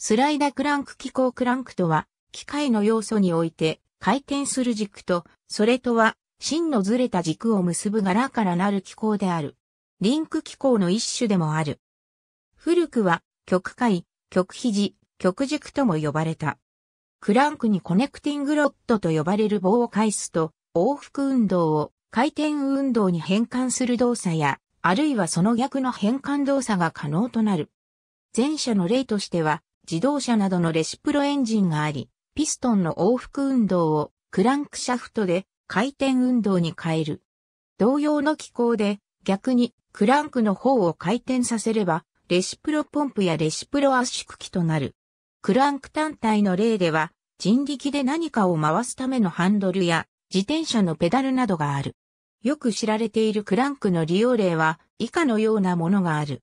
スライダクランク機構クランクとは、機械の要素において回転する軸と、それとは芯のずれた軸を結ぶ柄からなる機構である。リンク機構の一種でもある。古くは、極回、極肘、極軸とも呼ばれた。クランクにコネクティングロッドと呼ばれる棒を返すと、往復運動を回転運動に変換する動作や、あるいはその逆の変換動作が可能となる。前者の例としては、自動車などのレシプロエンジンがあり、ピストンの往復運動をクランクシャフトで回転運動に変える。同様の機構で逆にクランクの方を回転させればレシプロポンプやレシプロ圧縮機となる。クランク単体の例では人力で何かを回すためのハンドルや自転車のペダルなどがある。よく知られているクランクの利用例は以下のようなものがある。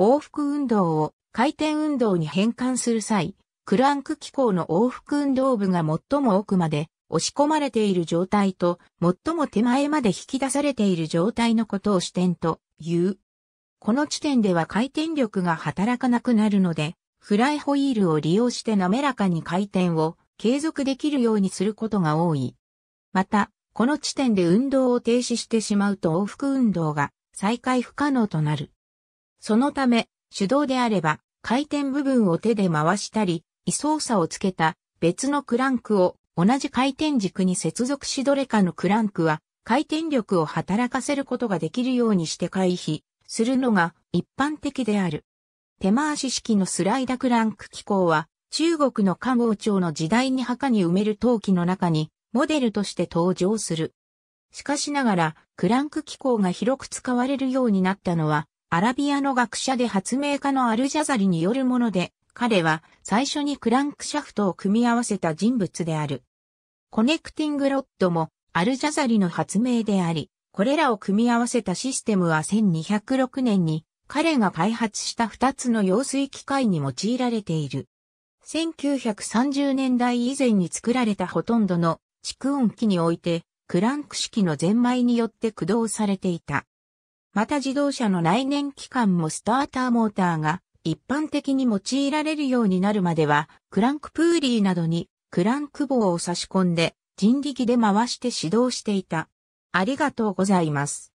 往復運動を回転運動に変換する際、クランク機構の往復運動部が最も奥まで押し込まれている状態と、最も手前まで引き出されている状態のことを視点という。この地点では回転力が働かなくなるので、フライホイールを利用して滑らかに回転を継続できるようにすることが多い。また、この地点で運動を停止してしまうと往復運動が再開不可能となる。そのため、手動であれば、回転部分を手で回したり、位操作をつけた別のクランクを同じ回転軸に接続しどれかのクランクは回転力を働かせることができるようにして回避するのが一般的である。手回し式のスライダクランク機構は中国の官王朝の時代に墓に埋める陶器の中にモデルとして登場する。しかしながらクランク機構が広く使われるようになったのはアラビアの学者で発明家のアルジャザリによるもので、彼は最初にクランクシャフトを組み合わせた人物である。コネクティングロッドもアルジャザリの発明であり、これらを組み合わせたシステムは1206年に彼が開発した2つの用水機械に用いられている。1930年代以前に作られたほとんどの蓄音機において、クランク式のゼンマイによって駆動されていた。また自動車の来年期間もスターターモーターが一般的に用いられるようになるまでは、クランクプーリーなどにクランク棒を差し込んで人力で回して指導していた。ありがとうございます。